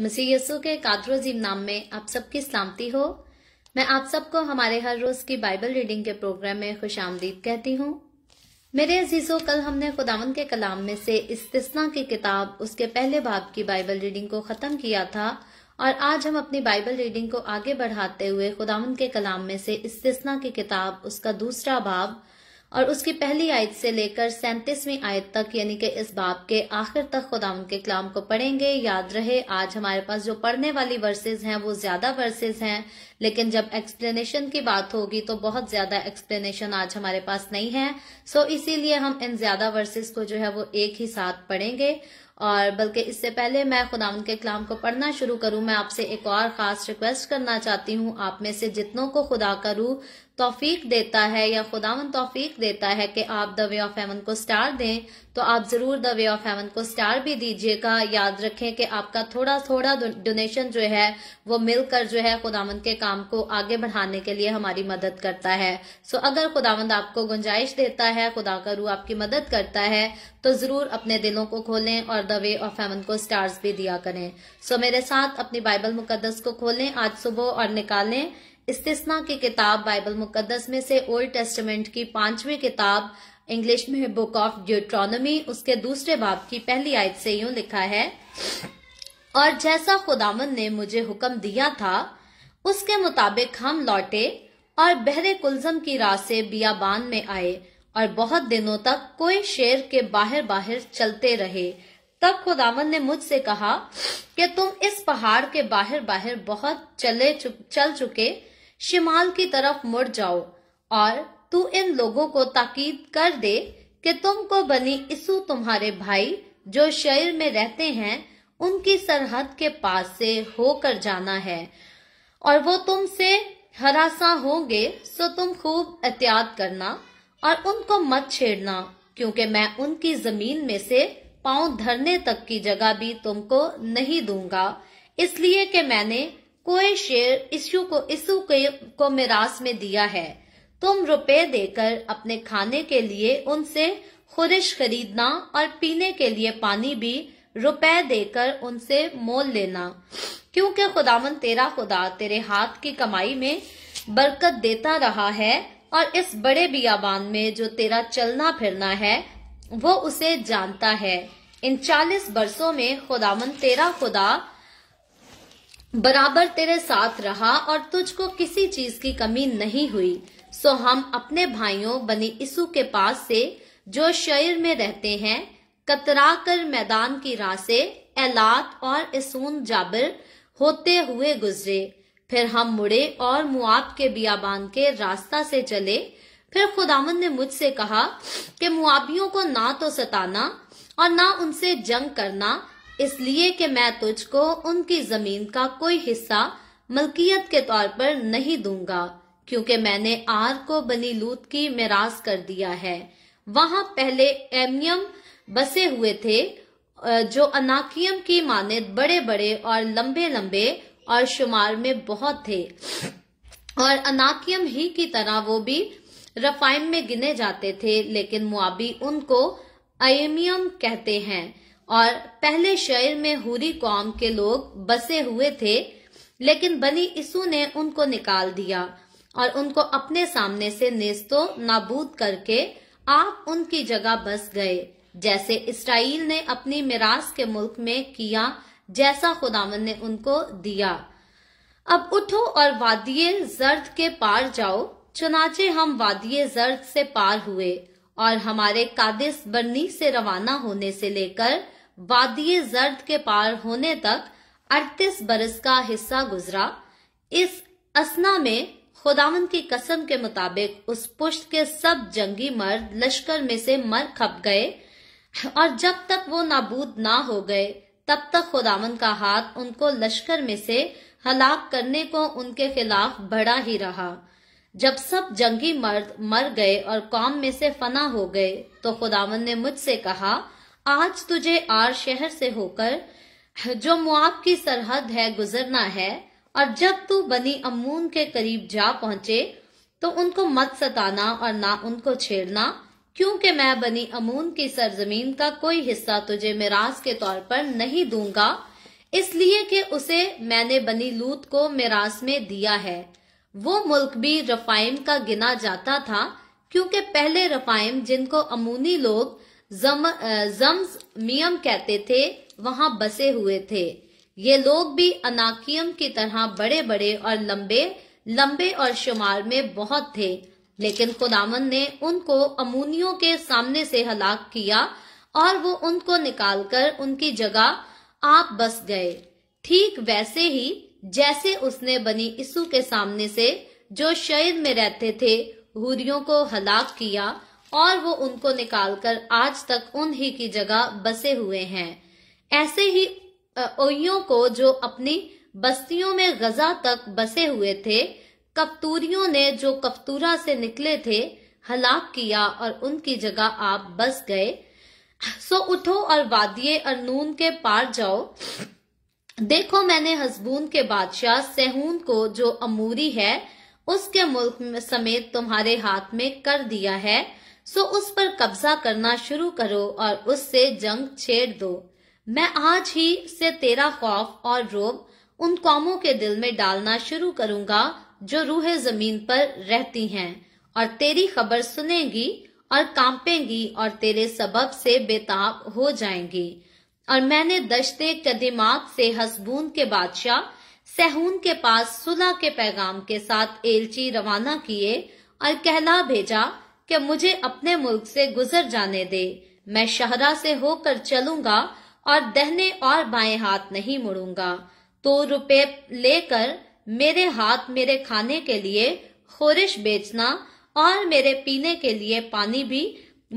मसीह यसु के कादरोजीम नाम में आप सबकी सलामती हो मैं आप सबको हमारे हर रोज की बाइबल रीडिंग के प्रोग्राम में खुश आमदीद कहती हूँ मेरे अजीजों कल हमने खुदावन के कलाम में से इस्तना की किताब उसके पहले भाग की बाइबल रीडिंग को खत्म किया था और आज हम अपनी बाइबल रीडिंग को आगे बढ़ाते हुए खुदावन के कलाम में से इस्तना की किताब उसका दूसरा भाग और उसकी पहली आयत से लेकर सैंतीसवीं आयत तक यानी कि इस बाब के आखिर तक खुदा उनके कलाम को पढ़ेंगे याद रहे आज हमारे पास जो पढ़ने वाली वर्सेज हैं वो ज्यादा वर्सेज हैं लेकिन जब एक्सप्लेनेशन की बात होगी तो बहुत ज्यादा एक्सप्लेनेशन आज हमारे पास नहीं है सो इसीलिए हम इन ज्यादा वर्सेज को जो है वो एक ही साथ पढ़ेंगे और बल्कि इससे पहले मैं खुदा उनके कलाम को पढ़ना शुरू करूं मैं आपसे एक और खास रिक्वेस्ट करना चाहती हूं आप में से जितनों को खुदा का तोफीक देता है या खुदावन तोफीक देता है कि आप द वे ऑफ हेवन को स्टार दें तो आप जरूर द वे ऑफ हेवन को स्टार भी दीजिएगा याद रखें कि आपका थोड़ा थोड़ा डोनेशन जो है वो मिलकर जो है खुदावंद के काम को आगे बढ़ाने के लिए हमारी मदद करता है सो अगर खुदावंद आपको गुंजाइश देता है खुदा का आपकी मदद करता है तो जरूर अपने दिलों को खोलें और द वे ऑफ हेवन को स्टार्स भी दिया करें सो मेरे साथ अपनी बाइबल मुकदस को खोलें आज सुबह और निकालें इस्तेसना की किताब बाइबल मुकद्दस में से ओल्ड टेस्टमेंट की पांचवी किताब इंग्लिश में बुक ऑफ ड्यूट्रोनमी उसके दूसरे बाब की पहली आयत से यूं लिखा है और जैसा खुदामन ने मुझे हुक्म दिया था उसके मुताबिक हम लौटे और बहरे कुलजम की राह से बियाबान में आए और बहुत दिनों तक कोई शेर के बाहर बाहर चलते रहे तब खुदावन ने मुझसे कहा कि तुम इस पहाड़ के बाहर बाहर बहुत चले चुक, चल चुके शिमाल की तरफ मुड़ जाओ और तू इन लोगों को ताकीद कर दे कि तुमको बनी इसु तुम्हारे भाई जो शहर में रहते हैं उनकी सरहद के पास से होकर जाना है और वो तुमसे हरासा होंगे सो तुम खूब एहतियात करना और उनको मत छेड़ना क्योंकि मैं उनकी जमीन में से पांव धरने तक की जगह भी तुमको नहीं दूंगा इसलिए कि मैंने कोई शेयर इशू को इसु के को मिरास में दिया है तुम रुपए देकर अपने खाने के लिए उनसे खुरिश खरीदना और पीने के लिए पानी भी रुपए देकर उनसे मोल लेना क्योंकि खुदावन तेरा खुदा तेरे हाथ की कमाई में बरकत देता रहा है और इस बड़े बियाबान में जो तेरा चलना फिरना है वो उसे जानता है इन चालीस बरसों में खुदावन तेरा खुदा बराबर तेरे साथ रहा और तुझको किसी चीज की कमी नहीं हुई सो हम अपने भाइयों बनी ईसु के पास से जो शहर में रहते हैं कतरा कर मैदान की राह से एलात और इसून जाबिर होते हुए गुजरे फिर हम मुड़े और मुआब के बियाबान के रास्ता से चले फिर खुदावन ने मुझसे कहा कि मुआबियों को ना तो सताना और ना उनसे जंग करना इसलिए कि मैं तुझको उनकी जमीन का कोई हिस्सा मलकियत के तौर पर नहीं दूंगा क्योंकि मैंने आर को बनी लूत की मेराज कर दिया है वहां पहले एमियम बसे हुए थे जो अनाकियम की माने बड़े बड़े और लंबे लंबे और शुमार में बहुत थे और अनाकियम ही की तरह वो भी रफाइम में गिने जाते थे लेकिन मुआबी उनको अयमियम कहते हैं और पहले शहर में हुरी कौम के लोग बसे हुए थे लेकिन बनी इसू ने उनको निकाल दिया और उनको अपने सामने से नेस्तो नाबूद करके आप उनकी जगह बस गए जैसे इसराइल ने अपनी मिरास के मुल्क में किया जैसा खुदावन ने उनको दिया अब उठो और वादिय जर्द के पार जाओ चुनाचे हम वादिय जर्द से पार हुए और हमारे कादिस बरनी से रवाना होने से लेकर वादी जर्द के पार होने तक 38 बरस का हिस्सा गुजरा इस असना में खुदावन की कसम के मुताबिक उस पुष्ट के सब जंगी मर्द लश्कर में से मर खप गए और जब तक वो नाबूद ना हो गए तब तक खुदावन का हाथ उनको लश्कर में से हलाक करने को उनके खिलाफ बढ़ा ही रहा जब सब जंगी मर्द मर गए और कौम में से फना हो गए तो खुदावन ने मुझसे कहा आज तुझे आर शहर से होकर जो मुआब की सरहद है गुजरना है और जब तू बनी अमून के करीब जा पहुंचे तो उनको मत सताना और ना उनको छेड़ना क्योंकि मैं बनी अमून की सरजमीन का कोई हिस्सा तुझे मिराज के तौर पर नहीं दूंगा इसलिए कि उसे मैंने बनी लूत को मिराज में दिया है वो मुल्क भी रफाइम का गिना जाता था क्योंकि पहले रफाइम जिनको अमूनी लोग जम जम्स मियम कहते थे वहां बसे हुए थे ये लोग भी अनाकियम की तरह बड़े बड़े और लंबे लंबे और शुमार में बहुत थे लेकिन खुदामन ने उनको अमूनियों के सामने से हलाक किया और वो उनको निकालकर उनकी जगह आप बस गए ठीक वैसे ही जैसे उसने बनी इसु के सामने से जो शहर में रहते थे हुरियों को हलाक किया और वो उनको निकालकर आज तक उन्हीं की जगह बसे हुए हैं ऐसे ही ओयों को जो अपनी बस्तियों में गजा तक बसे हुए थे कप्तूरियों ने जो कप्तूरा से निकले थे हलाक किया और उनकी जगह आप बस गए सो उठो और वादिये अरनून के पार जाओ देखो मैंने हजबून के बादशाह सहून को जो अमूरी है उसके मुल्क समेत तुम्हारे हाथ में कर दिया है सो उस पर कब्जा करना शुरू करो और उससे जंग छेड़ दो मैं आज ही से तेरा खौफ और रोब उन कौमों के दिल में डालना शुरू करूंगा जो रूह जमीन पर रहती हैं और तेरी खबर सुनेगी और कांपेंगी और तेरे सबब से बेताब हो जाएंगी और मैंने दशते कदीमात से हसबून के बादशाह सहून के पास सुलह के पैगाम के साथ एलची रवाना किए और कहला भेजा कि मुझे अपने मुल्क से गुजर जाने दे मैं शहरा से होकर चलूंगा और दहने और बाएं हाथ नहीं मुड़ूंगा तो रुपए लेकर मेरे हाथ मेरे खाने के लिए खोरिश बेचना और मेरे पीने के लिए पानी भी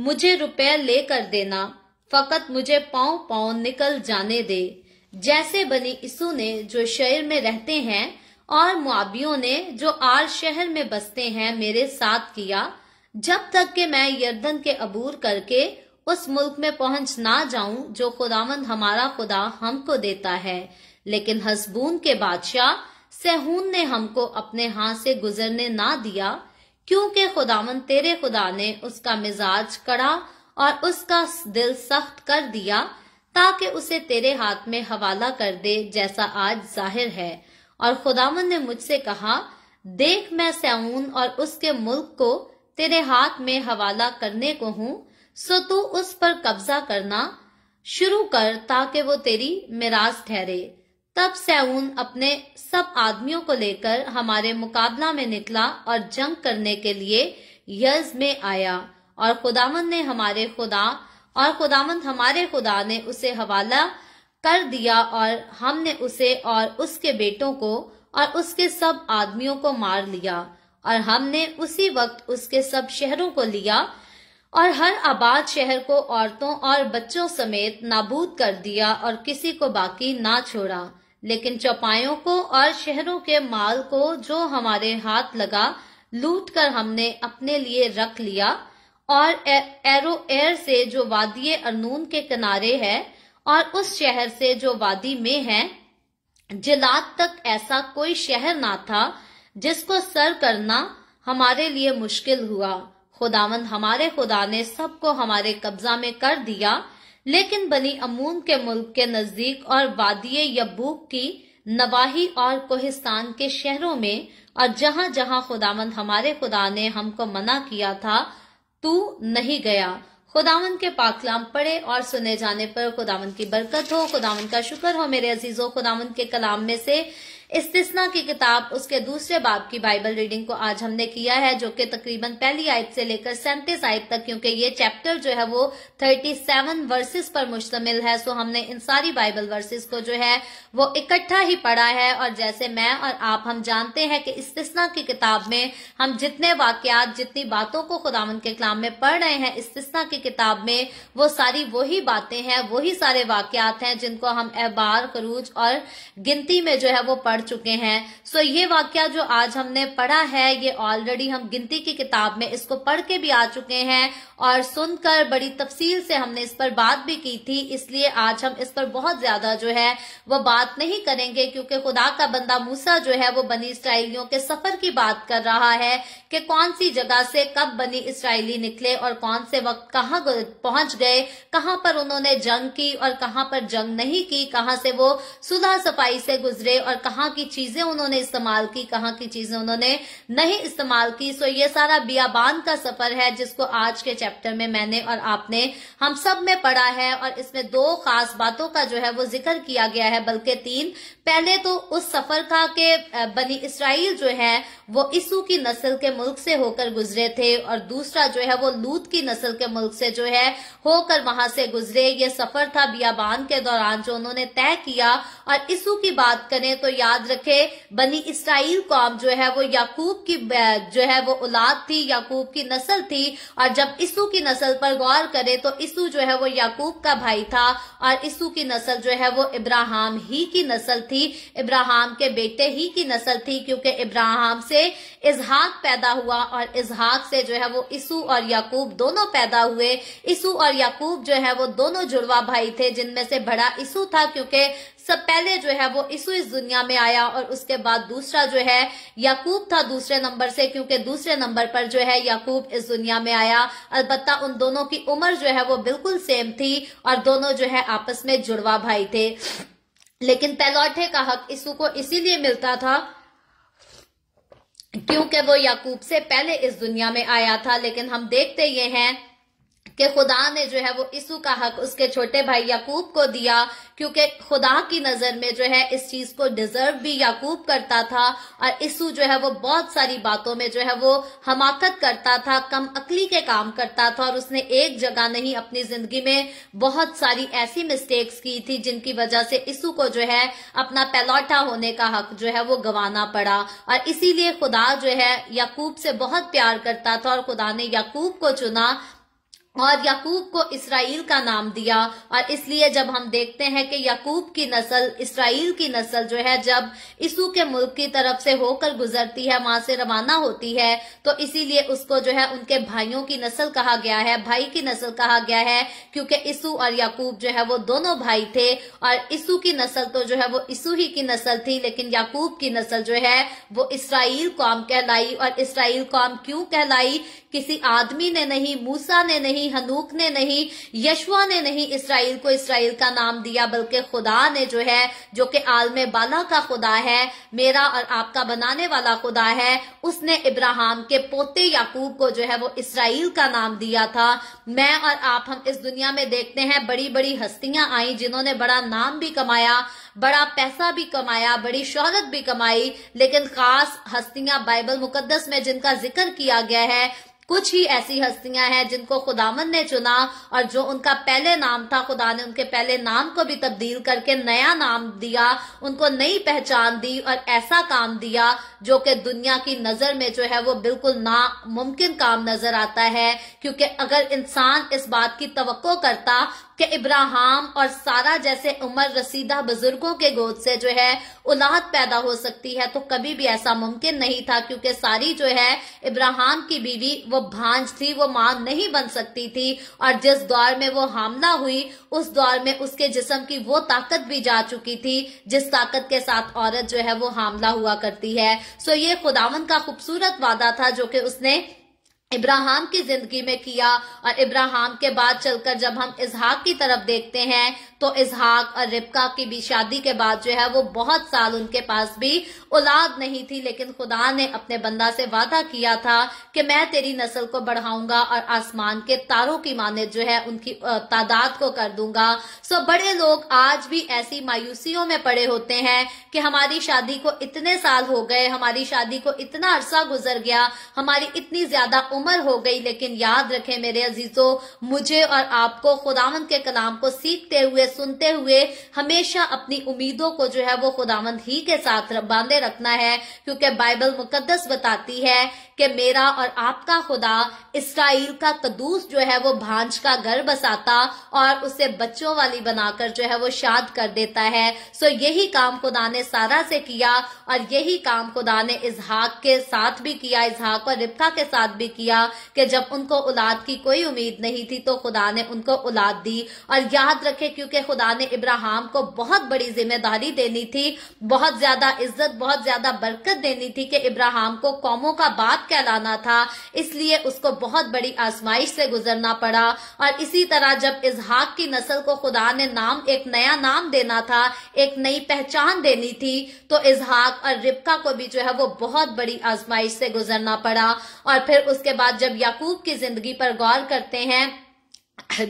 मुझे रुपए लेकर देना फकत मुझे पाओ पाओ निकल जाने दे जैसे बनी इसू ने जो शहर में रहते हैं और मुआबियों ने जो आर शहर में बसते हैं मेरे साथ किया जब तक कि मैं यर्दन के अबूर करके उस मुल्क में पहुंच ना जाऊं जो खुदावंद हमारा खुदा हमको देता है लेकिन हसबून के बादशाह सहून ने हमको अपने हाथ से गुजरने ना दिया क्योंकि खुदावन तेरे खुदा ने उसका मिजाज कड़ा और उसका दिल सख्त कर दिया ताकि उसे तेरे हाथ में हवाला कर दे जैसा आज जाहिर है और खुदावन ने मुझसे कहा देख मैं सऊन और उसके मुल्क को तेरे हाथ में हवाला करने को हूँ सो तू उस पर कब्जा करना शुरू कर ताकि वो तेरी मिराज ठहरे तब सैन अपने सब आदमियों को लेकर हमारे मुकाबला में निकला और जंग करने के लिए यज में आया और खुदामन ने हमारे खुदा और खुदामन हमारे खुदा ने उसे हवाला कर दिया और हमने उसे और उसके बेटों को और उसके सब आदमियों को मार लिया और हमने उसी वक्त उसके सब शहरों को लिया और हर आबाद शहर को औरतों और बच्चों समेत नाबूद कर दिया और किसी को बाकी ना छोड़ा लेकिन चौपायों को और शहरों के माल को जो हमारे हाथ लगा लूट कर हमने अपने लिए रख लिया और एरो एयर से जो वादी अरनून के किनारे है और उस शहर से जो वादी में है जिलात तक ऐसा कोई शहर ना था जिसको सर करना हमारे लिए मुश्किल हुआ खुदावंद हमारे खुदा ने सबको हमारे कब्जा में कर दिया लेकिन बनी अमून के मुल्क के नजदीक और वादी यबूक की नवाही और कोहिस्तान के शहरों में और जहां जहां खुदावंद हमारे खुदा ने हमको मना किया था तू नहीं गया खुदावन के पाकलाम पढ़े और सुने जाने पर खुदावन की बरकत हो खुदावन का शुक्र हो मेरे अजीजों खुदावन के कलाम में से इस्तना की किताब उसके दूसरे बाब की बाइबल रीडिंग को आज हमने किया है जो कि तकरीबन पहली आयत से लेकर सैंतीस आयत तक क्योंकि ये चैप्टर जो है वो थर्टी सेवन वर्सेस पर मुश्तमिल है सो हमने इन सारी बाइबल वर्सेस को जो है वो इकट्ठा ही पढ़ा है और जैसे मैं और आप हम जानते हैं कि इस्तना की किताब में हम जितने वाकयात जितनी बातों को खुदावन के कलाम में पढ़ रहे हैं इस्तना की किताब में वो सारी वही बातें हैं वही सारे वाकयात हैं जिनको हम अहबार करूज और गिनती में जो है वो पढ़ पढ़ चुके हैं सो so, ये वाक्य जो आज हमने पढ़ा है ये ऑलरेडी हम गिनती की किताब में इसको पढ़ के भी आ चुके हैं और सुनकर बड़ी तफसील से हमने इस पर बात भी की थी इसलिए आज हम इस पर बहुत ज्यादा जो है वो बात नहीं करेंगे क्योंकि खुदा का बंदा मूसा जो है वो बनी इसराइलियों के सफर की बात कर रहा है कि कौन सी जगह से कब बनी इसराइली निकले और कौन से वक्त कहाँ पहुंच गए कहाँ पर उन्होंने जंग की और कहाँ पर जंग नहीं की कहाँ से वो सुधा सफाई से गुजरे और कहाँ की चीजें उन्होंने इस्तेमाल की कहाँ की चीजें उन्होंने नहीं इस्तेमाल की सो ये सारा बियाबान का सफर है जिसको आज के चैप्टर में मैंने और आपने हम सब में पढ़ा है और इसमें दो खास बातों का जो है वो जिक्र किया गया है बल्कि तीन पहले तो उस सफर का के बनी इसराइल जो है वो ईसू की नस्ल के मुल्क से होकर गुजरे थे और दूसरा जो है वो लूत की नस्ल के मुल्क से जो है होकर वहां से गुजरे ये सफर था बियाबान के दौरान जो उन्होंने तय किया और ईसू की बात करें तो याद याद रखे बनी इसराइल कौम जो है वो याकूब की जो है वो औलाद थी याकूब की नस्ल थी और जब ईसू की नस्ल पर गौर करे तो ईसू जो है वो याकूब का भाई था और ईसू की नस्ल जो है वो इब्राहिम ही की नस्ल थी इब्राहिम के बेटे ही की नस्ल थी क्योंकि इब्राहिम से इजहाक पैदा हुआ और इजहाक से जो है वो ईसू और याकूब दोनों पैदा हुए ईसू और याकूब जो है वो दोनों जुड़वा भाई थे जिनमें से बड़ा ईसू था क्योंकि सब पहले जो है वो इसु इस दुनिया में आया और उसके बाद दूसरा जो है याकूब था दूसरे नंबर से क्योंकि दूसरे नंबर पर जो है याकूब इस दुनिया में आया अलबत्ता उन दोनों की उम्र जो है वो बिल्कुल सेम थी और दोनों जो है आपस में जुड़वा भाई थे लेकिन पैलौठे का हक ईसु को इसीलिए मिलता था क्योंकि वो याकूब से पहले इस दुनिया में आया था लेकिन हम देखते ये हैं कि खुदा ने जो है वो ईसु का हक उसके छोटे भाई याकूब को दिया क्योंकि खुदा की नजर में जो है इस चीज को डिजर्व भी याकूब करता था और ईसु जो है वो बहुत सारी बातों में जो है वो हमाकत करता था कम अकली के काम करता था और उसने एक जगह नहीं अपनी जिंदगी में बहुत सारी ऐसी मिस्टेक्स की थी जिनकी वजह से ईसु को जो है अपना पैलौटा होने का हक जो है वो गंवाना पड़ा और इसीलिए खुदा जो है याकूब से बहुत प्यार करता था और खुदा ने याकूब को चुना और याकूब को इसराइल का नाम दिया और इसलिए जब हम देखते हैं कि याकूब की नस्ल इसराइल की नस्ल जो है जब ईसू के मुल्क की तरफ से होकर गुजरती है वहां से रवाना होती है तो इसीलिए उसको जो है उनके भाइयों की नस्ल कहा गया है भाई की नस्ल कहा गया है क्योंकि ईसु और याकूब जो है वो दोनों भाई थे और ईसु की नस्ल तो जो है वो ईसु ही की नस्ल थी लेकिन याकूब की नस्ल जो है वो इसराइल कौम कहलाई और इसराइल कौम क्यों कहलाई किसी आदमी ने नहीं मूसा ने नहीं नहीं हनूक ने नहीं यशवा ने नहीं इसराइल को इसराइल का नाम दिया बल्कि खुदा ने जो है जो कि आलम बाला का खुदा है मेरा और आपका बनाने वाला खुदा है उसने इब्राहम के पोते याकूब को जो है वो इसराइल का नाम दिया था मैं और आप हम इस दुनिया में देखते हैं बड़ी बड़ी हस्तियां आई जिन्होंने बड़ा नाम भी कमाया बड़ा पैसा भी कमाया बड़ी शोहरत भी कमाई लेकिन खास हस्तियां बाइबल मुकदस में जिनका जिक्र किया गया है कुछ ही ऐसी हस्तियां हैं जिनको खुदामन ने चुना और जो उनका पहले नाम था खुदा ने उनके पहले नाम को भी तब्दील करके नया नाम दिया उनको नई पहचान दी और ऐसा काम दिया जो कि दुनिया की नजर में जो है वो बिल्कुल नामुमकिन काम नजर आता है क्योंकि अगर इंसान इस बात की तवक्को करता कि इब्राहिम और सारा जैसे उम्र रसीदा बुजुर्गों के गोद से जो है औलाद पैदा हो सकती है तो कभी भी ऐसा मुमकिन नहीं था क्योंकि सारी जो है इब्राहिम की बीवी वो भांज थी वो मां नहीं बन सकती थी और जिस दौर में वो हामला हुई उस दौर में उसके जिसम की वो ताकत भी जा चुकी थी जिस ताकत के साथ औरत जो है वो हामला हुआ करती है सो ये खुदावन का खूबसूरत वादा था जो कि उसने इब्राहिम की जिंदगी में किया और इब्राहिम के बाद चलकर जब हम इजहाक की तरफ देखते हैं तो इसहाक और रिबका की भी शादी के बाद जो है वो बहुत साल उनके पास भी औलाद नहीं थी लेकिन खुदा ने अपने बंदा से वादा किया था कि मैं तेरी नस्ल को बढ़ाऊंगा और आसमान के तारों की माने जो है उनकी तादाद को कर दूंगा सो बड़े लोग आज भी ऐसी मायूसियों में पड़े होते हैं कि हमारी शादी को इतने साल हो गए हमारी शादी को इतना अरसा गुजर गया हमारी इतनी ज्यादा उम्र हो गई लेकिन याद रखें मेरे अजीजों मुझे और आपको खुदावंद के कलाम को सीखते हुए सुनते हुए हमेशा अपनी उम्मीदों को जो है वो खुदावंद ही के साथ बांधे रखना है क्योंकि बाइबल मुकदस बताती है कि मेरा और आपका खुदा इसराइल का कदूस जो है वो भांज का घर बसाता और उसे बच्चों वाली बनाकर जो है वो शाद कर देता है सो यही काम खुदा ने सारा से किया और यही काम खुदा ने इसहाक के साथ भी किया इजहाक और रिबका के साथ भी किया कि जब उनको औलाद की कोई उम्मीद नहीं थी तो खुदा ने उनको औलाद दी और याद रखे क्योंकि खुदा ने इब्राहिम को बहुत बड़ी जिम्मेदारी देनी थी बहुत ज्यादा इज्जत बहुत ज्यादा बरकत देनी थी कि इब्राहिम को कौमों का बाप कहलाना था इसलिए उसको बहुत बड़ी आजमाइश से गुजरना पड़ा और इसी तरह जब इजहाक की नस्ल को खुदा ने नाम एक नया नाम देना था एक नई पहचान देनी थी तो इसहाक और रिबका को भी जो है वो बहुत बड़ी आजमाइश से गुजरना पड़ा और फिर उसके बाद जब याकूब की जिंदगी पर गौर करते हैं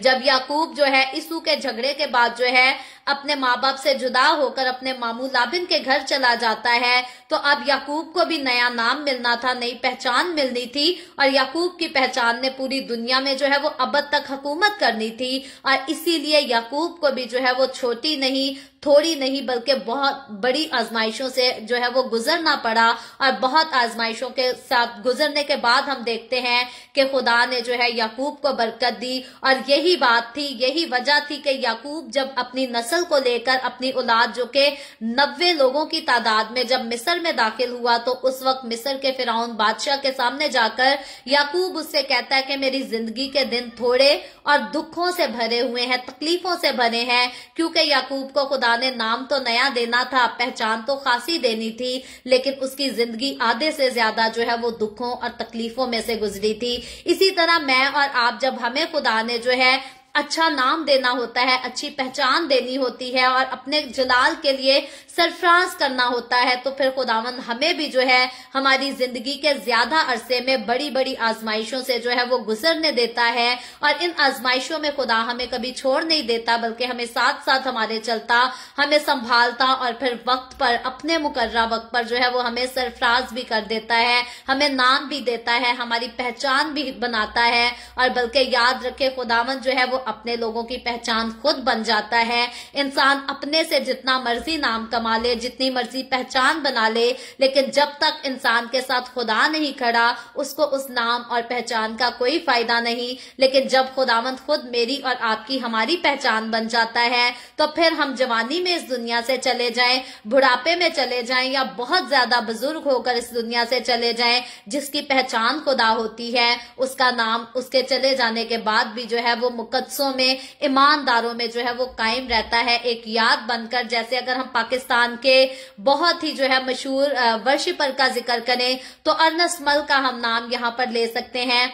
जब याकूब जो है ईसू के झगड़े के बाद जो है अपने माँ बाप से जुदा होकर अपने मामू लाबिन के घर चला जाता है तो अब याकूब को भी नया नाम मिलना था नई पहचान मिलनी थी और याकूब की पहचान ने पूरी दुनिया में जो है वो अब तक हुकूमत करनी थी और इसीलिए याकूब को भी जो है वो छोटी नहीं थोड़ी नहीं बल्कि बहुत बड़ी आजमाइशों से जो है वो गुजरना पड़ा और बहुत आजमाइशों के साथ गुजरने के बाद हम देखते हैं कि खुदा ने जो है याकूब को बरकत दी और यही बात थी यही वजह थी कि याकूब जब अपनी नस्ल नस्ल को लेकर अपनी औलाद जो के नब्बे लोगों की तादाद में जब मिस्र में दाखिल हुआ तो उस वक्त मिस्र के फिराउन बादशाह के सामने जाकर याकूब उससे कहता है कि मेरी जिंदगी के दिन थोड़े और दुखों से भरे हुए हैं तकलीफों से भरे हैं क्योंकि याकूब को खुदा ने नाम तो नया देना था पहचान तो खासी देनी थी लेकिन उसकी जिंदगी आधे से ज्यादा जो है वो दुखों और तकलीफों में से गुजरी थी इसी तरह मैं और आप जब हमें खुदा ने जो है अच्छा नाम देना होता है अच्छी पहचान देनी होती है और अपने जलाल के लिए सरफराज करना होता है तो फिर खुदावंद हमें भी जो है हमारी जिंदगी के ज्यादा अरसे में बड़ी बड़ी आजमाइशों से जो है वो गुजरने देता है और इन आजमाइशों में खुदा हमें कभी छोड़ नहीं देता बल्कि हमें साथ साथ हमारे चलता हमें संभालता और फिर वक्त पर अपने मुकर्रा वक्त पर जो है वो हमें सरफराज भी कर देता है हमें नाम भी देता है हमारी पहचान भी बनाता है और बल्कि याद रखे खुदावन जो है वो अपने लोगों की पहचान खुद बन जाता है इंसान अपने से जितना मर्जी नाम का कमा ले जितनी मर्जी पहचान बना ले लेकिन जब तक इंसान के साथ खुदा नहीं खड़ा उसको उस नाम और पहचान का कोई फायदा नहीं लेकिन जब खुदावंत खुद मेरी और आपकी हमारी पहचान बन जाता है तो फिर हम जवानी में इस दुनिया से चले जाएं बुढ़ापे में चले जाएं या बहुत ज्यादा बुजुर्ग होकर इस दुनिया से चले जाएं जिसकी पहचान खुदा होती है उसका नाम उसके चले जाने के बाद भी जो है वो मुकदसों में ईमानदारों में जो है वो कायम रहता है एक याद बनकर जैसे अगर हम पाकिस्तान पाकिस्तान के बहुत ही जो है मशहूर वर्षिपर का जिक्र करें तो अर्नस मल का हम नाम यहाँ पर ले सकते हैं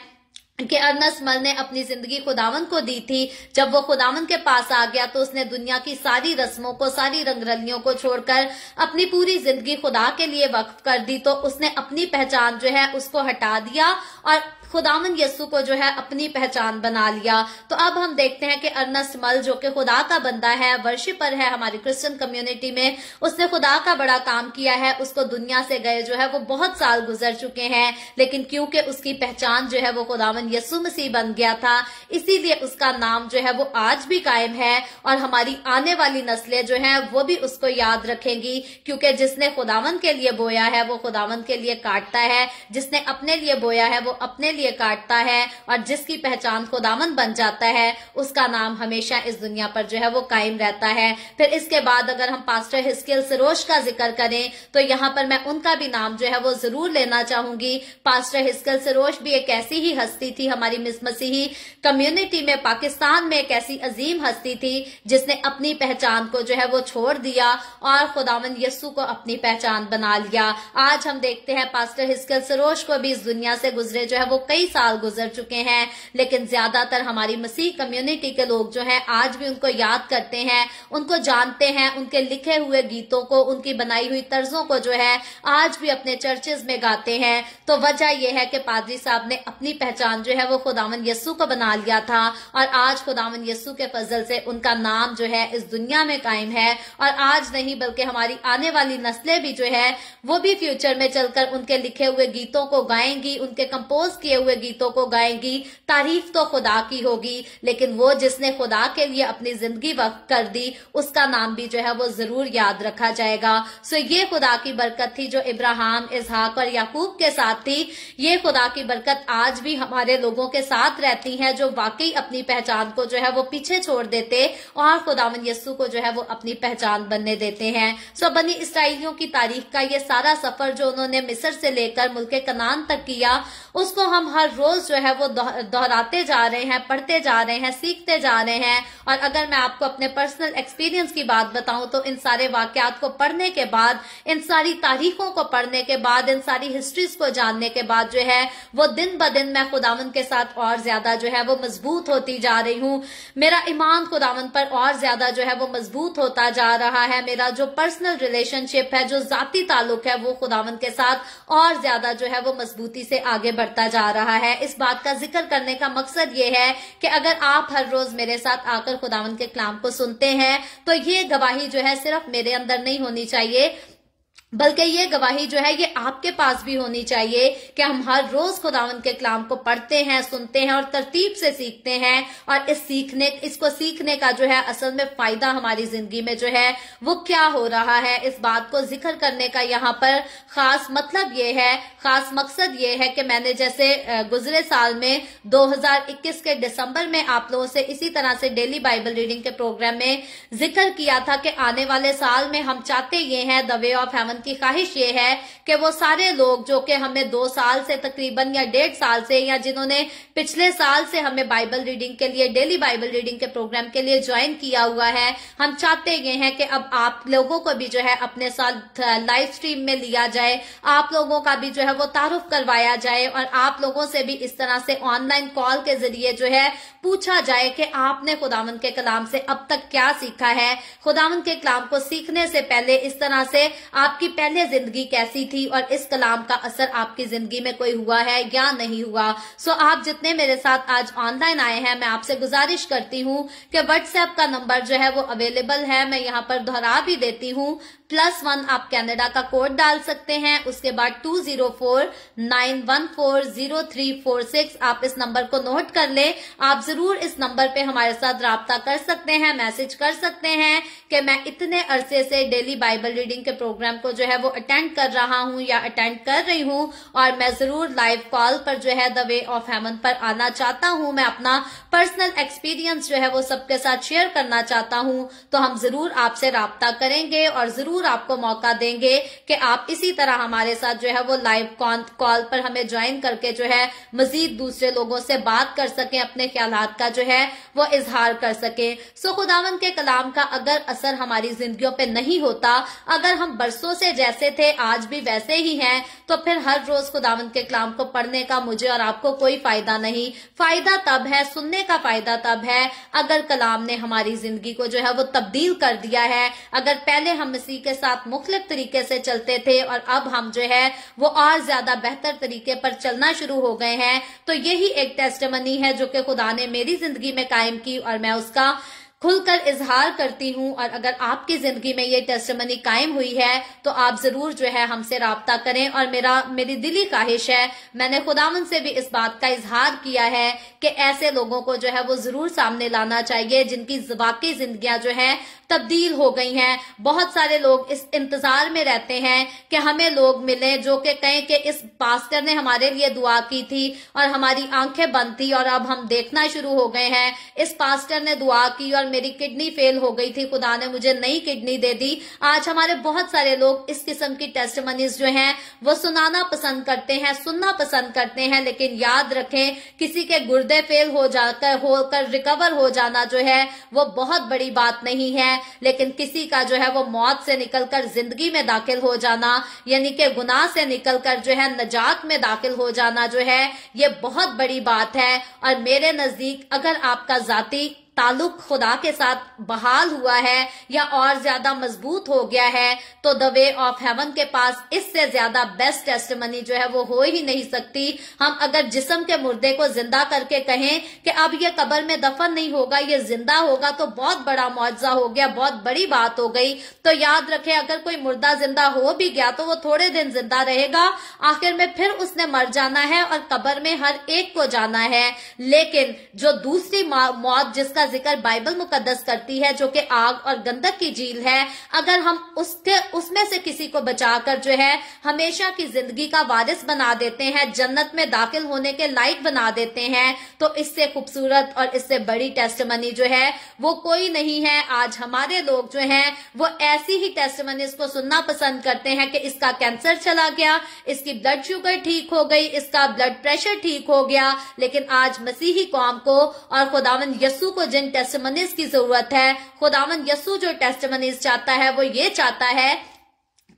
कि अर्नस मल ने अपनी जिंदगी खुदावन को दी थी जब वो खुदावन के पास आ गया तो उसने दुनिया की सारी रस्मों को सारी रंगरलियों को छोड़कर अपनी पूरी जिंदगी खुदा के लिए वक्फ कर दी तो उसने अपनी पहचान जो है उसको हटा दिया और खुदामन यस्सु को जो है अपनी पहचान बना लिया तो अब हम देखते हैं कि अर्नस्ट मल जो कि खुदा का बंदा है पर है हमारी क्रिश्चियन कम्युनिटी में उसने खुदा का बड़ा काम किया है उसको दुनिया से गए जो है वो बहुत साल गुजर चुके हैं लेकिन क्योंकि उसकी पहचान जो है वो खुदावन यस्सु मसीह बन गया था इसीलिए उसका नाम जो है वो आज भी कायम है और हमारी आने वाली नस्लें जो है वो भी उसको याद रखेंगी क्योंकि जिसने खुदावन के लिए बोया है वो खुदावन के लिए काटता है जिसने अपने लिए बोया है वो अपने लिए काटता है और जिसकी पहचान खुदावन बन जाता है उसका नाम हमेशा इस दुनिया पर जो है वो कायम रहता है फिर इसके बाद अगर हम पास्टर हिस्किल सरोज का जिक्र करें तो यहाँ पर मैं उनका भी नाम जो है वो जरूर लेना चाहूंगी पास्टर हिस्किल सरोज भी एक ऐसी ही हस्ती थी हमारी मिस मसीही कम्युनिटी में पाकिस्तान में एक ऐसी अजीम हस्ती थी जिसने अपनी पहचान को जो है वो छोड़ दिया और खुदावन यस्सू को अपनी पहचान बना लिया आज हम देखते हैं पास्टर हिस्किल सरोज को भी इस दुनिया से गुजरे जो है वो कई साल गुजर चुके हैं लेकिन ज्यादातर हमारी मसीह कम्युनिटी के लोग जो है आज भी उनको याद करते हैं उनको जानते हैं उनके लिखे हुए गीतों को उनकी बनाई हुई तर्जों को जो है आज भी अपने चर्चेज में गाते हैं तो वजह यह है कि पादरी साहब ने अपनी पहचान जो है वो खुदावन यस्सू को बना लिया था और आज खुदावन यस्सू के फजल से उनका नाम जो है इस दुनिया में कायम है और आज नहीं बल्कि हमारी आने वाली नस्लें भी जो है वो भी फ्यूचर में चलकर उनके लिखे हुए गीतों को गाएंगी उनके कंपोज किए हुए गीतों को गाएंगी तारीफ तो खुदा की होगी लेकिन वो जिसने खुदा के लिए अपनी जिंदगी वक्त कर दी उसका नाम भी जो है वो जरूर याद रखा जाएगा सो ये खुदा की बरकत थी जो इब्राहिम इजहाक और याकूब के साथ थी ये खुदा की बरकत आज भी हमारे लोगों के साथ रहती है जो वाकई अपनी पहचान को जो है वो पीछे छोड़ देते और खुदावन यस्सू को जो है वो अपनी पहचान बनने देते हैं सो बनी इसराइलियों की तारीख का ये सारा सफर जो उन्होंने मिस्र से लेकर मुल्क कनान तक किया उसको हम हर रोज जो है वो दोहराते जा रहे हैं पढ़ते जा रहे हैं सीखते जा रहे हैं और अगर मैं आपको अपने पर्सनल एक्सपीरियंस की बात बताऊं तो इन सारे वाकयात को पढ़ने के बाद इन सारी तारीखों को पढ़ने के बाद इन सारी हिस्ट्रीज को जानने के बाद जो है वो दिन ब दिन मैं खुदावन के साथ और ज्यादा जो है वो मजबूत होती जा रही हूँ मेरा ईमान खुदावन पर और ज्यादा जो है वो मजबूत होता जा रहा है मेरा जो पर्सनल रिलेशनशिप है जो जाती ताल्लुक है वो खुदावन के साथ और ज्यादा जो है वो मजबूती से आगे बढ़ता जा रहा रहा है इस बात का जिक्र करने का मकसद ये है कि अगर आप हर रोज मेरे साथ आकर खुदावन के कलाम को सुनते हैं तो ये गवाही जो है सिर्फ मेरे अंदर नहीं होनी चाहिए बल्कि ये गवाही जो है ये आपके पास भी होनी चाहिए कि हम हर रोज खुदावंत के कलाम को पढ़ते हैं सुनते हैं और तरतीब से सीखते हैं और इस सीखने इसको सीखने का जो है असल में फायदा हमारी जिंदगी में जो है वो क्या हो रहा है इस बात को जिक्र करने का यहाँ पर खास मतलब ये है खास मकसद ये है कि मैंने जैसे गुजरे साल में दो के दिसंबर में आप लोगों से इसी तरह से डेली बाइबल रीडिंग के प्रोग्राम में जिक्र किया था कि आने वाले साल में हम चाहते ये हैं द वे ऑफ हेवन मन की ख्वाहिश ये है कि वो सारे लोग जो कि हमें दो साल से तकरीबन या डेढ़ साल से या जिन्होंने पिछले साल से हमें बाइबल रीडिंग के लिए डेली बाइबल रीडिंग के प्रोग्राम के लिए ज्वाइन किया हुआ है हम चाहते ये हैं कि अब आप लोगों को भी जो है अपने साथ लाइव स्ट्रीम में लिया जाए आप लोगों का भी जो है वो तारुफ करवाया जाए और आप लोगों से भी इस तरह से ऑनलाइन कॉल के जरिए जो है पूछा जाए कि आपने खुदावन के कलाम से अब तक क्या सीखा है खुदावन के कलाम को सीखने से पहले इस तरह से आपकी आपकी पहले जिंदगी कैसी थी और इस कलाम का असर आपकी जिंदगी में कोई हुआ है या नहीं हुआ सो आप जितने मेरे साथ आज ऑनलाइन आए हैं मैं आपसे गुजारिश करती हूँ कि व्हाट्सएप का नंबर जो है वो अवेलेबल है मैं यहाँ पर दोहरा भी देती हूँ प्लस वन आप कैनेडा का कोड डाल सकते हैं उसके बाद two zero four nine one four zero three four six आप इस नंबर को नोट कर ले आप जरूर इस नंबर पे हमारे साथ रबता कर सकते हैं मैसेज कर सकते हैं कि मैं इतने अरसे से डेली बाइबल रीडिंग के प्रोग्राम को जो है वो अटेंड कर रहा हूँ या अटेंड कर रही हूँ और मैं जरूर लाइव कॉल पर जो है द वे ऑफ हेमन पर आना चाहता हूँ मैं अपना पर्सनल एक्सपीरियंस जो है वो सबके साथ शेयर करना चाहता हूँ तो हम जरूर आपसे रबता करेंगे और जरूर जरूर आपको मौका देंगे कि आप इसी तरह हमारे साथ जो है वो लाइव कॉल पर हमें ज्वाइन करके जो है मजीद दूसरे लोगों से बात कर सकें अपने ख्याल का जो है वो इजहार कर सकें सो खुदावन के कलाम का अगर असर हमारी जिंदगियों पे नहीं होता अगर हम बरसों से जैसे थे आज भी वैसे ही हैं तो फिर हर रोज खुदावन के कलाम को पढ़ने का मुझे और आपको कोई फायदा नहीं फायदा तब है सुनने का फायदा तब है अगर कलाम ने हमारी जिंदगी को जो है वो तब्दील कर दिया है अगर पहले हम मसीह के साथ मुख्त तरीके से चलते थे और अब हम जो है वो और ज्यादा बेहतर तरीके पर चलना शुरू हो गए हैं तो यही एक मनी है जो कि खुदा ने मेरी जिंदगी में कायम की और मैं उसका खुलकर इजहार करती हूँ और अगर आपकी जिंदगी में ये टेस्टमनी कायम हुई है तो आप जरूर जो है हमसे रबता करें और मेरा मेरी दिली ख्वाहिश है मैंने खुदावन से भी इस बात का इजहार किया है कि ऐसे लोगों को जो है वो जरूर सामने लाना चाहिए जिनकी वाकई जिंदगी जो है तब्दील हो गई हैं बहुत सारे लोग इस इंतजार में रहते हैं कि हमें लोग मिलें जो कि कहें कि इस पास्कर ने हमारे लिए दुआ की थी और हमारी आंखें बंद थी और अब हम देखना शुरू हो गए हैं इस पास्टर ने दुआ की और मेरी किडनी फेल हो गई थी खुदा ने मुझे नई किडनी दे दी आज हमारे बहुत सारे लोग इस किस्म की टेस्ट जो है वो सुनाना पसंद करते हैं सुनना पसंद करते हैं लेकिन याद रखें किसी के गुर्दे फेल हो जाकर होकर रिकवर हो जाना जो है वो बहुत बड़ी बात नहीं है लेकिन किसी का जो है वो मौत से निकलकर जिंदगी में दाखिल हो जाना यानी कि गुनाह से निकलकर जो है नजात में दाखिल हो जाना जो है ये बहुत बड़ी बात है और मेरे नजदीक अगर आपका जाति ताल्लुक खुदा के साथ बहाल हुआ है या और ज्यादा मजबूत हो गया है तो द वे ऑफ हेवन के पास इससे ज्यादा बेस्ट टेस्टमनी जो है वो हो ही नहीं सकती हम अगर जिसम के मुर्दे को जिंदा करके कहें कि अब ये कबर में दफन नहीं होगा ये जिंदा होगा तो बहुत बड़ा मुआवजा हो गया बहुत बड़ी बात हो गई तो याद रखे अगर कोई मुर्दा जिंदा हो भी गया तो वो थोड़े दिन जिंदा रहेगा आखिर में फिर उसने मर जाना है और कबर में हर एक को जाना है लेकिन जो दूसरी मौत जिसका जिक्र बाइबल मुकदस करती है जो कि आग और गंदक की झील है अगर हम उसके उसमें से किसी को बचाकर जो है हमेशा की जिंदगी का वारिस बना देते हैं जन्नत में दाखिल होने के लायक बना देते हैं तो इससे खूबसूरत और इससे बड़ी टेस्ट जो है वो कोई नहीं है आज हमारे लोग जो है वो ऐसी ही टेस्ट को सुनना पसंद करते हैं कि इसका कैंसर चला गया इसकी ब्लड शुगर ठीक हो गई इसका ब्लड प्रेशर ठीक हो गया लेकिन आज मसीही कौम को और खुदावन यस्सू को जिन टेस्टमनीज की जरूरत है खुदावन यसु जो टेस्टमनीज चाहता है वो ये चाहता है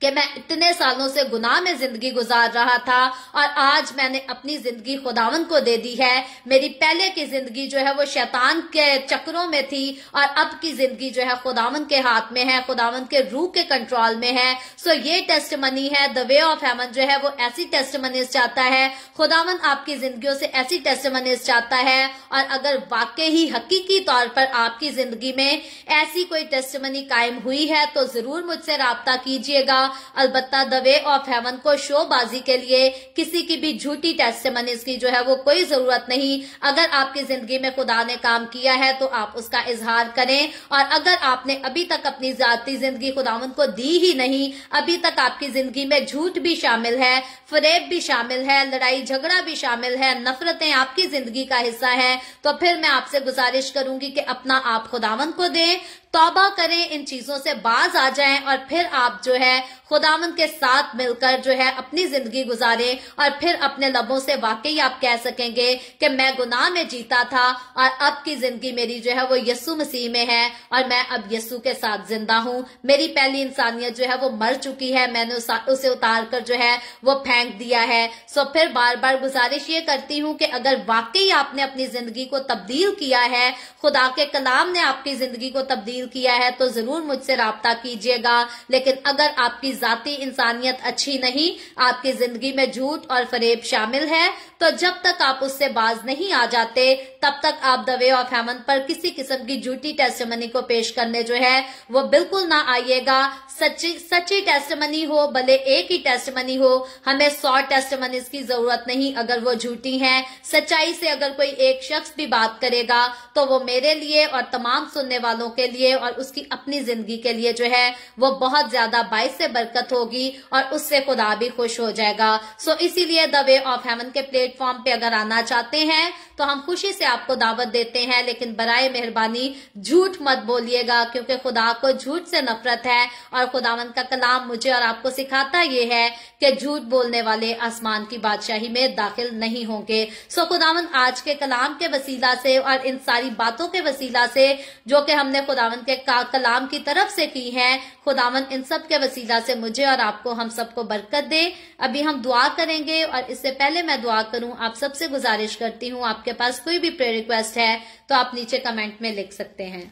कि मैं इतने सालों से गुनाह में जिंदगी गुजार रहा था और आज मैंने अपनी जिंदगी खुदावन को दे दी है मेरी पहले की जिंदगी जो है वो शैतान के चक्रों में थी और अब की जिंदगी जो है खुदावन के हाथ में है खुदावन के रूह के कंट्रोल में है सो ये टेस्ट मनी है द वे ऑफ हेमन जो है वो ऐसी टेस्ट मनीज चाहता है खुदावन आपकी जिंदगी से ऐसी टेस्ट मनीज चाहता है और अगर वाकई ही हकीकी तौर पर आपकी जिंदगी में ऐसी कोई टेस्ट मनी कायम हुई है तो जरूर मुझसे रबता कीजिएगा अलबत्ता द वे ऑफ हेवन को शोबाजी के लिए किसी की भी झूठी टेस्ट की जो है वो कोई जरूरत नहीं अगर आपकी जिंदगी में खुदा ने काम किया है तो आप उसका इजहार करें और अगर आपने अभी तक अपनी जाती जिंदगी खुदावन को दी ही नहीं अभी तक आपकी जिंदगी में झूठ भी शामिल है फरेब भी शामिल है लड़ाई झगड़ा भी शामिल है नफरतें आपकी जिंदगी का हिस्सा है तो फिर मैं आपसे गुजारिश करूंगी कि अपना आप खुदावन को दें तौबा करें इन चीजों से बाज आ जाएं और फिर आप जो है खुदावन के साथ मिलकर जो है अपनी जिंदगी गुजारें और फिर अपने लबों से वाकई आप कह सकेंगे कि मैं गुनाह में जीता था और अब की जिंदगी मेरी जो है वो यस्सु मसीह में है और मैं अब यस्सु के साथ जिंदा हूं मेरी पहली इंसानियत जो है वो मर चुकी है मैंने उसे उतार कर जो है वो फेंक दिया है सो फिर बार बार गुजारिश ये करती हूँ कि अगर वाकई आपने अपनी जिंदगी को तब्दील किया है खुदा के कलाम ने आपकी जिंदगी को तब्दील अपील किया है तो जरूर मुझसे रबता कीजिएगा लेकिन अगर आपकी जाति इंसानियत अच्छी नहीं आपकी जिंदगी में झूठ और फरेब शामिल है तो जब तक आप उससे बाज नहीं आ जाते तब तक आप द वे ऑफ पर किसी किस्म की झूठी टेस्टमनी को पेश करने जो है वो बिल्कुल ना आइएगा सच्ची सच्ची टेस्टमनी हो भले एक ही टेस्टमनी हो हमें सौ टेस्टमनीज की जरूरत नहीं अगर वो झूठी हैं सच्चाई से अगर कोई एक शख्स भी बात करेगा तो वो मेरे लिए और तमाम सुनने वालों के लिए और उसकी अपनी जिंदगी के लिए जो है वो बहुत ज्यादा बाइस से बरकत होगी और उससे खुदा भी खुश हो जाएगा सो इसीलिए द वे ऑफ हेमन के प्लेट प्लेटफॉर्म पे अगर आना चाहते हैं तो हम खुशी से आपको दावत देते हैं लेकिन बरए मेहरबानी झूठ मत बोलिएगा क्योंकि खुदा को झूठ से नफरत है और खुदावन का कलाम मुझे और आपको सिखाता ये है कि झूठ बोलने वाले आसमान की बादशाही में दाखिल नहीं होंगे सो खुदावन आज के कलाम के वसीला से और इन सारी बातों के वसीला से जो कि हमने खुदावन के कलाम की तरफ से की है खुदावन इन सब के वसीला से मुझे और आपको हम सबको बरकत दे अभी हम दुआ करेंगे और इससे पहले मैं दुआ कर करूं आप सबसे गुजारिश करती हूं आपके पास कोई भी प्रे रिक्वेस्ट है तो आप नीचे कमेंट में लिख सकते हैं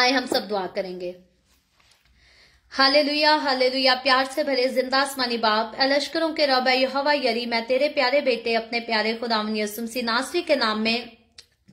आए हम सब दुआ करेंगे हाले लुया हाले लुया प्यार से भरे जिंदा आसमानी बाप अलश्करों के रब हवा यरी मैं तेरे प्यारे बेटे अपने प्यारे खुदाम यसुमसी नासरी के नाम में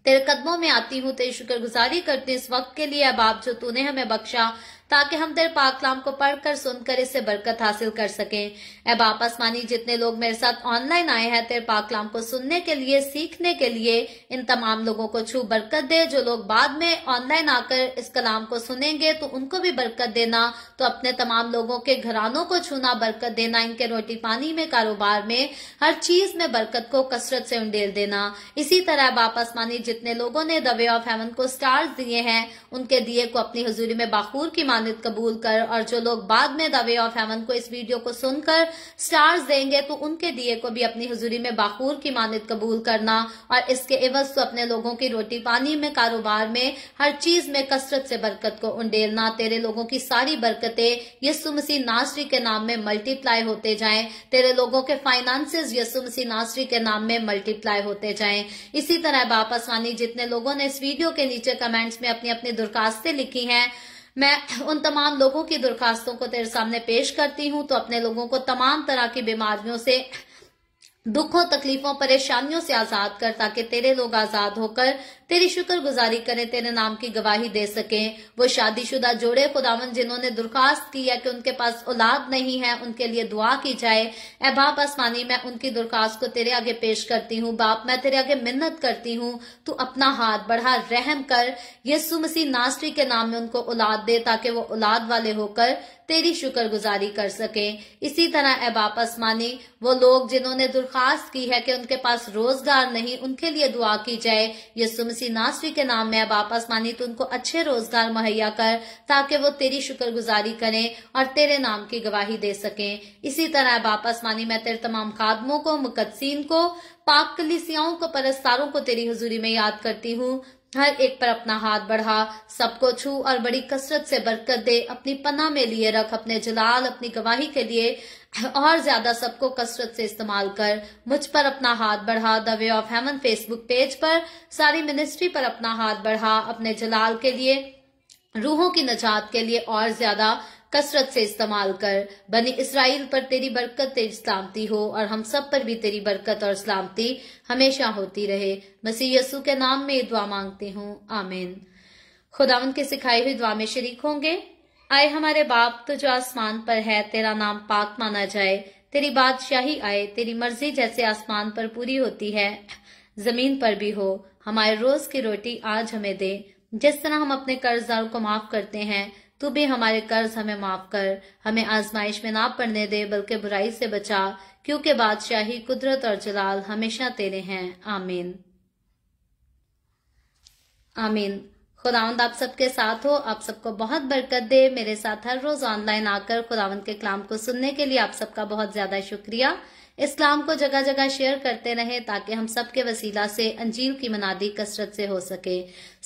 तेरे कदमों में आती हूँ तेरी शुक्रगुजारी करती इस वक्त के लिए आप जो तूने हमें बख्शा ताकि हम तेरे पाक कलाम को पढ़कर सुनकर इससे बरकत हासिल कर सकें ए बाप आसमानी जितने लोग मेरे साथ ऑनलाइन आए हैं तेरे पाक कलाम को सुनने के लिए सीखने के लिए इन तमाम लोगों को छू बरकत दे जो लोग बाद में ऑनलाइन आकर इस कलाम को सुनेंगे तो उनको भी बरकत देना तो अपने तमाम लोगों के घरानों को छूना बरकत देना इनके रोटी पानी में कारोबार में हर चीज में बरकत को कसरत से उंडेल देना इसी तरह वापस मानी जितने लोगों ने दवे ऑफ हेमन को स्टार्स दिए हैं उनके दिए को अपनी हजूरी में बाखूर की मानद कबूल कर और जो लोग बाद में दवे ऑफ हेमन को इस वीडियो को सुनकर स्टार्स देंगे तो उनके दिए को भी अपनी हजूरी में बाखूर की मानद कबूल करना और इसके एवज तो अपने लोगों की रोटी पानी में कारोबार में हर चीज में कसरत से बरकत को उंडेलना तेरे लोगों की सारी बरकत बरते यसु मसीह नासरी के नाम में मल्टीप्लाई होते जाएं तेरे लोगों के फाइनेंसेस यसु मसीह नासरी के नाम में मल्टीप्लाई होते जाएं इसी तरह बाप आसानी जितने लोगों ने इस वीडियो के नीचे कमेंट्स में अपनी अपनी दरखास्तें लिखी हैं मैं उन तमाम लोगों की दरखास्तों को तेरे सामने पेश करती हूँ तो अपने लोगों को तमाम तरह की बीमारियों से दुखों तकलीफों परेशानियों से आजाद कर ताकि तेरे लोग आजाद होकर तेरी शुक्र गुजारी करें तेरे नाम की गवाही दे सकें वो शादीशुदा जोड़े खुदावन जिन्होंने दरखास्त की है कि उनके पास औलाद नहीं है उनके लिए दुआ की जाए ए बाप आसमानी मैं उनकी दरखास्त को तेरे आगे पेश करती हूँ बाप मैं तेरे आगे मिन्नत करती हूँ तू अपना हाथ बढ़ा रहम कर ये मसीह नास्ट्री के नाम में उनको औलाद दे ताकि वो औलाद वाले होकर तेरी शुक्र गुजारी कर सके इसी तरह बाप आसमानी वो लोग जिन्होंने दरखास्त की है कि उनके पास रोजगार नहीं उनके लिए दुआ की जाए यस्सु किसी नासवी के नाम में अब वापस मानी तो उनको अच्छे रोजगार मुहैया कर ताकि वो तेरी शुक्रगुजारी करें और तेरे नाम की गवाही दे सकें इसी तरह वापस मानी मैं तेरे तमाम खादमों को मुकदसिन को पाक कलिसियाओं को परस्तारों को तेरी हजूरी में याद करती हूँ हर एक पर अपना हाथ बढ़ा सबको छू और बड़ी कसरत से बरकत दे अपनी पना में लिए रख अपने जलाल अपनी गवाही के लिए और ज्यादा सबको कसरत से इस्तेमाल कर मुझ पर अपना हाथ बढ़ा the way of heaven Facebook page पर सारी मिनिस्ट्री पर अपना हाथ बढ़ा अपने जलाल के लिए रूहों की नजात के लिए और ज्यादा कसरत से इस्तेमाल कर बनी इसराइल पर तेरी बरकत तेरी सलामती हो और हम सब पर भी तेरी बरकत और सलामती हमेशा होती रहे मसीह यसु के नाम में दुआ मांगती हूँ आमीन खुदावन के सिखाई हुई दुआ में शरीक होंगे आए हमारे बाप तो जो आसमान पर है तेरा नाम पाक माना जाए तेरी बादशाही आए तेरी मर्जी जैसे आसमान पर पूरी होती है जमीन पर भी हो हमारे रोज की रोटी आज हमें दे जिस तरह हम अपने कर्जदारों को माफ करते हैं तू भी हमारे कर्ज हमें माफ कर हमें आजमाइश में ना पड़ने दे बल्कि बुराई से बचा क्योंकि बादशाही कुदरत और जलाल हमेशा तेरे हैं आमीन आमीन खुदावंद आप सबके साथ हो आप सबको बहुत बरकत दे मेरे साथ हर रोज ऑनलाइन आकर खुदावंद के कलाम को सुनने के लिए आप सबका बहुत ज्यादा शुक्रिया इस्लाम को जगह जगह शेयर करते रहे ताकि हम सब के वसीला से अंजील की मनादी कसरत से हो सके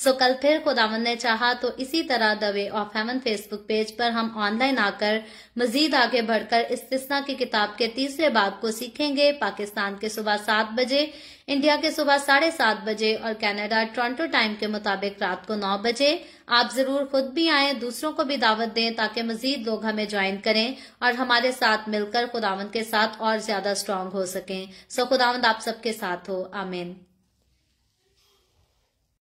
सो कल फिर खुदावन ने चाहा तो इसी तरह the way of heaven Facebook page पर हम ऑनलाइन आकर मजीद आगे बढ़कर इस्तना की किताब के तीसरे बाब को सीखेंगे पाकिस्तान के सुबह सात बजे इंडिया के सुबह साढ़े सात बजे और कनाडा टोरंटो टाइम के मुताबिक रात को नौ बजे आप जरूर खुद भी आए दूसरों को भी दावत दें ताकि मजीद लोग हमें ज्वाइन करें और हमारे साथ मिलकर खुदावंद के साथ और ज्यादा स्ट्रांग हो सकें सो खुदावंद आप सबके साथ हो आमीन